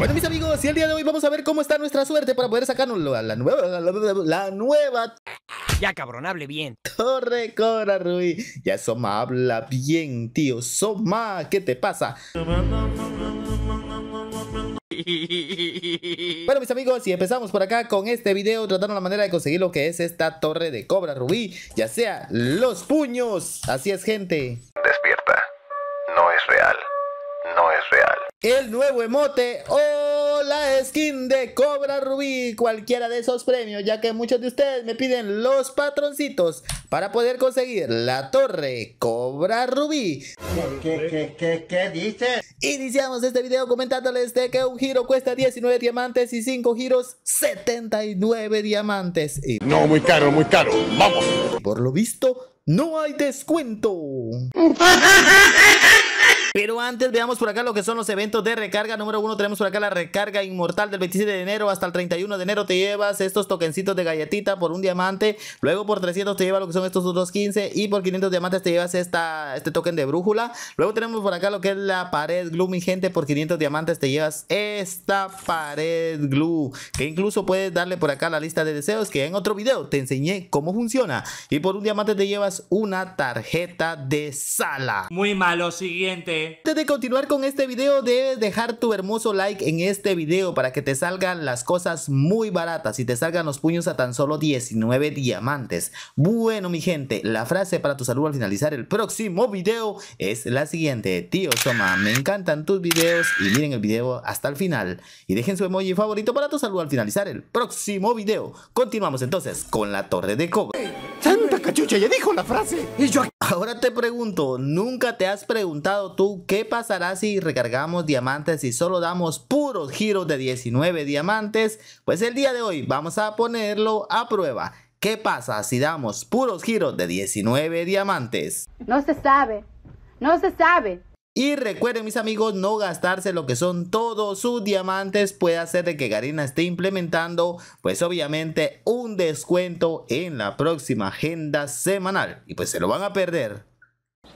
Bueno, mis amigos, y el día de hoy vamos a ver cómo está nuestra suerte para poder sacarnos la, nueva... La, nueva... Ya, cabrón, hable bien. Torre Cobra Rui. Ya, Soma, habla bien, tío. Soma, ¿qué te pasa? Bueno mis amigos, y empezamos por acá con este video tratando la manera de conseguir lo que es esta torre de cobra rubí, ya sea los puños. Así es gente. Despierta, no es real, no es real. El nuevo emote o la skin de Cobra Rubí, cualquiera de esos premios, ya que muchos de ustedes me piden los patroncitos para poder conseguir la torre Cobra Rubí. ¿Qué, qué, qué, qué dices? Iniciamos este video comentándoles de que un giro cuesta 19 diamantes y 5 giros 79 diamantes. No, muy caro, muy caro, vamos. Por lo visto, no hay descuento. Pero antes veamos por acá lo que son los eventos de recarga. Número uno tenemos por acá la recarga inmortal del 27 de enero hasta el 31 de enero. Te llevas estos tokencitos de galletita por un diamante. Luego por 300 te llevas lo que son estos otros 15. Y por 500 diamantes te llevas esta, este token de brújula. Luego tenemos por acá lo que es la pared glue, mi gente. Por 500 diamantes te llevas esta pared glue. Que incluso puedes darle por acá la lista de deseos que en otro video te enseñé cómo funciona. Y por un diamante te llevas una tarjeta de sala. Muy malo, siguiente. Antes de continuar con este video debes dejar tu hermoso like en este video para que te salgan las cosas muy baratas y te salgan los puños a tan solo 19 diamantes. Bueno mi gente, la frase para tu salud al finalizar el próximo video es la siguiente. Tío Soma, me encantan tus videos y miren el video hasta el final. Y dejen su emoji favorito para tu salud al finalizar el próximo video. Continuamos entonces con la torre de cobra chucha ya dijo la frase. Y yo Ahora te pregunto, ¿nunca te has preguntado tú qué pasará si recargamos diamantes y solo damos puros giros de 19 diamantes? Pues el día de hoy vamos a ponerlo a prueba. ¿Qué pasa si damos puros giros de 19 diamantes? No se sabe, no se sabe. Y recuerden mis amigos no gastarse lo que son todos sus diamantes puede hacer de que Garina esté implementando pues obviamente un descuento en la próxima agenda semanal y pues se lo van a perder.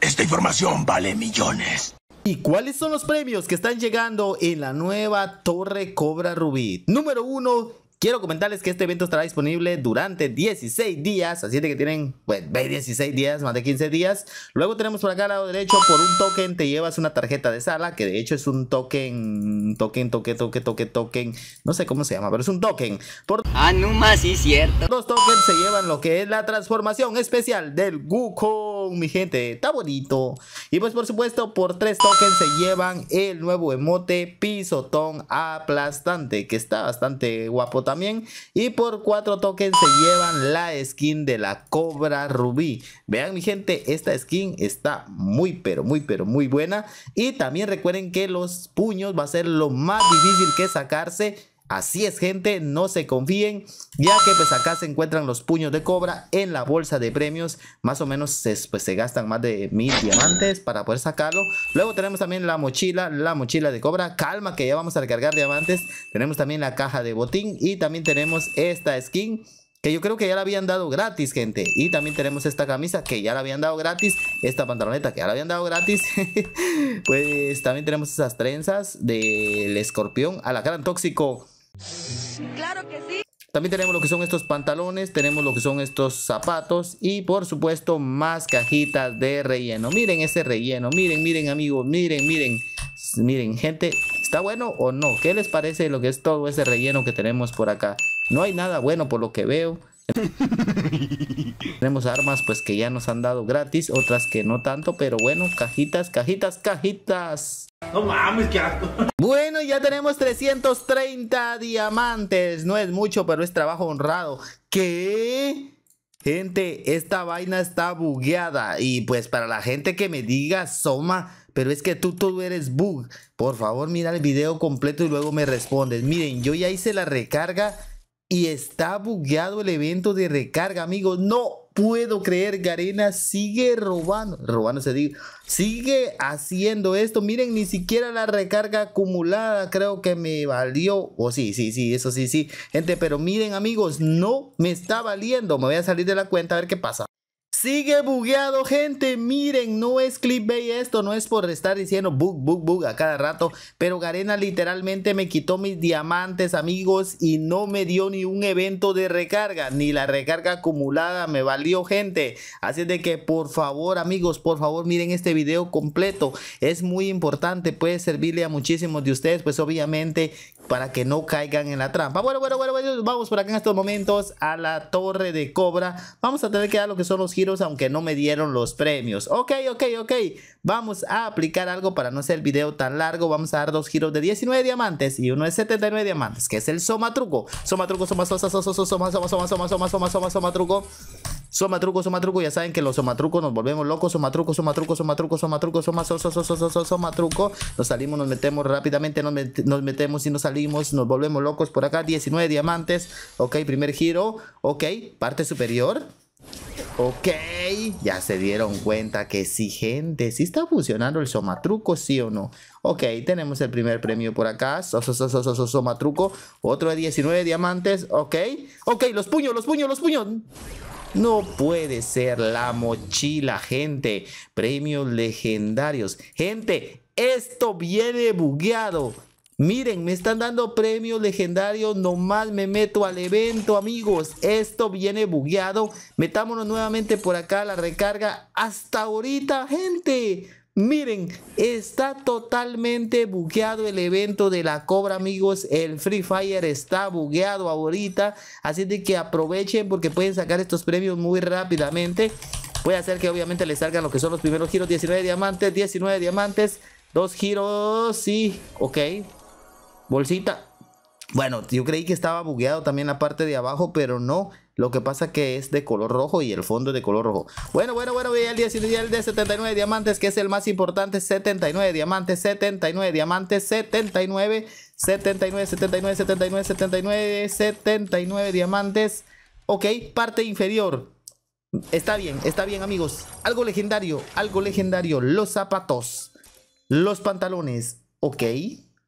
Esta información vale millones. ¿Y cuáles son los premios que están llegando en la nueva Torre Cobra Rubí? Número 1, Quiero comentarles que este evento estará disponible durante 16 días, así de que tienen, pues, 16 días, más de 15 días. Luego tenemos por acá al lado derecho, por un token te llevas una tarjeta de sala, que de hecho es un token, token, token, token, token, token, no sé cómo se llama, pero es un token. ah, no más, sí, cierto. Dos tokens se llevan lo que es la transformación especial del guco mi gente. Está bonito. Y pues por supuesto, por tres tokens se llevan el nuevo emote pisotón aplastante, que está bastante guapo también. Y por cuatro tokens se llevan la skin de la cobra rubí. Vean mi gente, esta skin está muy pero muy pero muy buena. Y también recuerden que los puños va a ser lo más difícil que sacarse Así es gente, no se confíen, ya que pues acá se encuentran los puños de cobra en la bolsa de premios, más o menos se, pues, se gastan más de mil diamantes para poder sacarlo. Luego tenemos también la mochila, la mochila de cobra, calma que ya vamos a recargar diamantes. Tenemos también la caja de botín y también tenemos esta skin que yo creo que ya la habían dado gratis, gente. Y también tenemos esta camisa que ya la habían dado gratis, esta pantaloneta que ya la habían dado gratis. pues también tenemos esas trenzas del escorpión, A la gran tóxico Claro que sí. También tenemos lo que son estos pantalones, tenemos lo que son estos zapatos y por supuesto más cajitas de relleno. Miren ese relleno, miren, miren amigos, miren, miren, miren gente, ¿está bueno o no? ¿Qué les parece lo que es todo ese relleno que tenemos por acá? No hay nada bueno por lo que veo. Tenemos armas pues que ya nos han dado gratis, otras que no tanto, pero bueno, cajitas, cajitas, cajitas. No mames, qué asco. Bueno, ya tenemos 330 diamantes. No es mucho, pero es trabajo honrado. ¿Qué? Gente, esta vaina está bugueada. Y pues para la gente que me diga, Soma, pero es que tú todo eres bug. Por favor, mira el video completo y luego me respondes. Miren, yo ya hice la recarga y está bugueado el evento de recarga, amigos. No puedo creer que sigue robando, robando se dice. sigue haciendo esto. Miren, ni siquiera la recarga acumulada creo que me valió. O oh, sí, sí, sí, eso sí, sí. Gente, pero miren, amigos, no me está valiendo. Me voy a salir de la cuenta a ver qué pasa. Sigue bugueado, gente. Miren, no es clickbait esto. No es por estar diciendo bug, bug, bug a cada rato. Pero Garena literalmente me quitó mis diamantes, amigos. Y no me dio ni un evento de recarga. Ni la recarga acumulada me valió, gente. Así de que, por favor, amigos, por favor, miren este video completo. Es muy importante. Puede servirle a muchísimos de ustedes. Pues obviamente para que no caigan en la trampa. Bueno, bueno, bueno, vamos por acá en estos momentos a la torre de cobra. Vamos a tener que dar lo que son los giros, aunque no me dieron los premios. Ok, ok, ok. Vamos a aplicar algo para no hacer el video tan largo. Vamos a dar dos giros de 19 diamantes y uno de 79 diamantes, que es el soma truco. Soma truco, soma, somatruco soma, soma, soma, soma, Somatruco, somatruco, ya saben que los somatrucos nos volvemos locos. Somatruco, somatruco, somatruco, somatruco, somatruco, somatruco, somatruco. Nos salimos, nos metemos rápidamente, nos, metemos y nos salimos, nos volvemos locos por acá. 19 diamantes. Ok, primer giro. Ok, parte superior. Ok, ya se dieron cuenta que sí, gente, sí está funcionando el somatruco, sí o no. Ok, tenemos el primer premio por acá, so, so, somatruco, otro de 19 diamantes, ok, ok, los puños, los puños, los puños. No puede ser la mochila, gente. Premios legendarios. Gente, esto viene bugueado. Miren, me están dando premios legendarios, nomás me meto al evento, amigos. Esto viene bugueado. Metámonos nuevamente por acá la recarga. Hasta ahorita, gente. Miren, está totalmente bugueado el evento de la Cobra, amigos. El Free Fire está bugueado ahorita. Así de que aprovechen porque pueden sacar estos premios muy rápidamente. Voy a hacer que obviamente les salgan lo que son los primeros giros. 19 diamantes, 19 diamantes, dos giros, sí, ok. Bolsita. Bueno, yo creí que estaba bugueado también la parte de abajo, pero no. Lo que pasa que es de color rojo y el fondo es de color rojo. Bueno, bueno, bueno, voy el día el de 79 diamantes, que es el más importante. 79 diamantes, 79 diamantes, 79, 79, 79, 79, 79, 79 diamantes. Ok, parte inferior. Está bien, está bien, amigos. Algo legendario, algo legendario. Los zapatos, los pantalones. Ok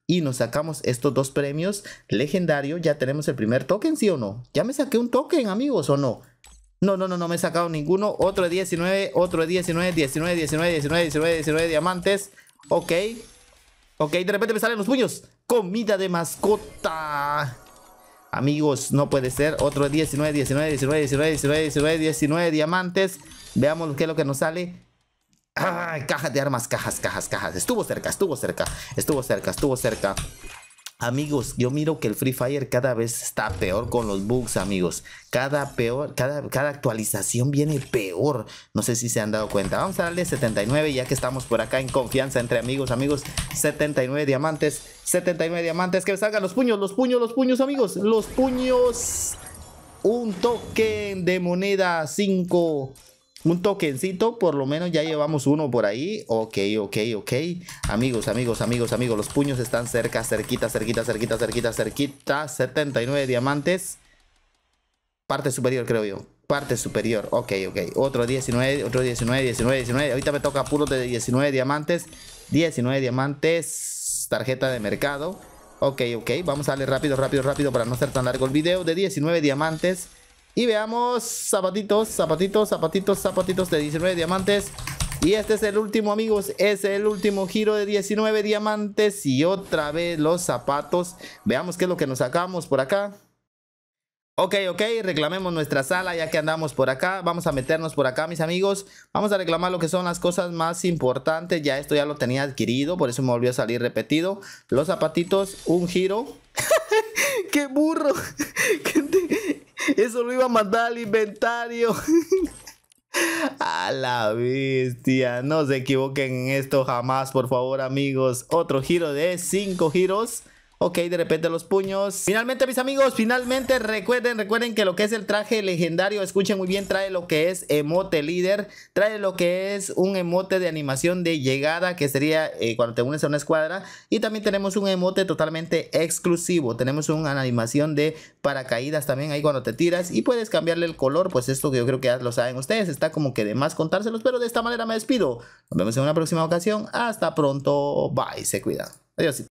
y nos sacamos estos dos premios legendarios. Ya tenemos el primer token, ¿sí o no? Ya me saqué un token, amigos, ¿o no? No, no, no, no me he sacado ninguno. Otro de 19, otro de 19, 19, 19, 19, 19, 19 diamantes. Ok. Ok, de repente me salen los puños. Comida de mascota. Amigos, no puede ser. Otro 19, 19, 19, 19, 19, 19, 19 diamantes. Veamos qué es lo que nos sale. Cajas caja de armas, cajas, cajas, cajas. Estuvo cerca, estuvo cerca, estuvo cerca, estuvo cerca. Amigos, yo miro que el Free Fire cada vez está peor con los bugs, amigos. Cada peor, cada, cada actualización viene peor. No sé si se han dado cuenta. Vamos a darle 79 ya que estamos por acá en confianza entre amigos, amigos. 79 diamantes, 79 diamantes. Que salgan los puños, los puños, los puños, amigos. Los puños. Un token de moneda 5 un tokencito, por lo menos ya llevamos uno por ahí. Ok, ok, ok. Amigos, amigos, amigos, amigos, los puños están cerca, cerquita, cerquita, cerquita, cerquita, cerquita. 79 diamantes. Parte superior, creo yo. Parte superior, ok, ok. Otro 19, otro 19, 19, 19. Ahorita me toca puro de 19 diamantes. 19 diamantes. Tarjeta de mercado. Ok, ok. Vamos a darle rápido, rápido, rápido para no hacer tan largo el video. De 19 diamantes. Y veamos zapatitos, zapatitos, zapatitos, zapatitos de 19 diamantes. Y este es el último amigos, es el último giro de 19 diamantes y otra vez los zapatos. Veamos qué es lo que nos sacamos por acá. Ok, ok, reclamemos nuestra sala ya que andamos por acá. Vamos a meternos por acá, mis amigos. Vamos a reclamar lo que son las cosas más importantes. Ya esto ya lo tenía adquirido, por eso me volvió a salir repetido. Los zapatitos, un giro. ¡Qué burro! Eso lo iba a mandar al inventario. A la bestia, no se equivoquen en esto jamás, por favor amigos. Otro giro de 5 giros. Ok, de repente los puños. Finalmente, mis amigos, finalmente recuerden, recuerden que lo que es el traje legendario, escuchen muy bien, trae lo que es emote líder, trae lo que es un emote de animación de llegada, que sería eh, cuando te unes a una escuadra. Y también tenemos un emote totalmente exclusivo. Tenemos una animación de paracaídas también ahí cuando te tiras. Y puedes cambiarle el color, pues esto que yo creo que ya lo saben ustedes. Está como que de más contárselos, pero de esta manera me despido. Nos vemos en una próxima ocasión. Hasta pronto. Bye. Se cuidan. Adiós.